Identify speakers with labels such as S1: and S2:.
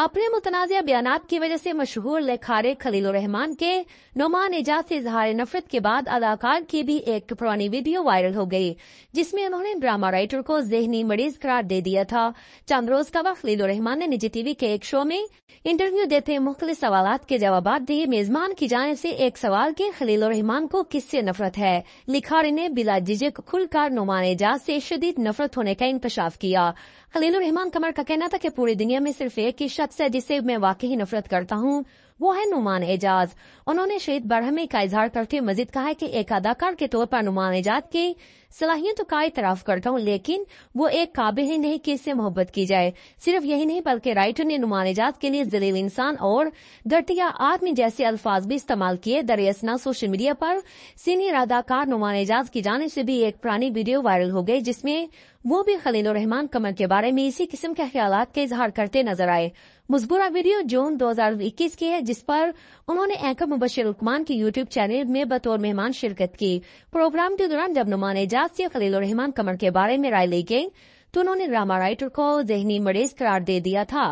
S1: अपने मुतनाज़ बयान की वजह से मशहूर लेखारे रहमान के नुमान एजाज से इजहार नफरत के बाद अदाकार की भी एक पुरानी वीडियो वायरल हो गई जिसमें उन्होंने ड्रामा राइटर को जहनी मरीज करार दे दिया था चंद रोज का वक्त रहमान ने निजी टीवी के एक शो में इंटरव्यू देते मुख्तलि सवाल के जवाब दिए मेजबान की जाने से एक सवाल के खलील रहमान को किससे नफरत है लिखारी ने बिला जिजक खुलकर नुमान एजाज से शदीद नफरत होने का इंकशाफ किया खलील रहमान कमर का कहना था कि पूरी दुनिया में सिर्फ एक ही शख्स है जिससे मैं वाकई नफरत करता हूँ वो है नुमान एजाज उन्होंने शहीद बरहमे का इजहार करते हुए मजीद कहा है कि एक अदाकार के तौर पर नुमान एजाज की तो का इतराफ करता हूँ लेकिन वो एक काबिल ही नहीं कि इससे मोहब्बत की जाए सिर्फ यही नहीं बल्कि राइटर ने नुमान एजाज के लिए जलील इंसान और घटिया आदमी जैसे अल्फाज भी इस्तेमाल किए दरअसना सोशल मीडिया पर सीनियर अदाकार नुमान एजाज की जानब से भी एक पुरानी वीडियो वायरल हो गई जिसमें वो भी खलील रहमान कमर के बारे में इसी किस्म के ख्याल का इजहार करते नजर आये मजबूरा वीडियो जून 2021 की है जिस पर उन्होंने एंकर मुबशर उकमान के यूट्यूब चैनल में बतौर मेहमान शिरकत की प्रोग्राम के दौरान जब नुमान एजाज से खलील रहमान कमर के बारे में राय ली गई तो उन्होंने रामा राइटर को जहनी मरीज करार दे दिया था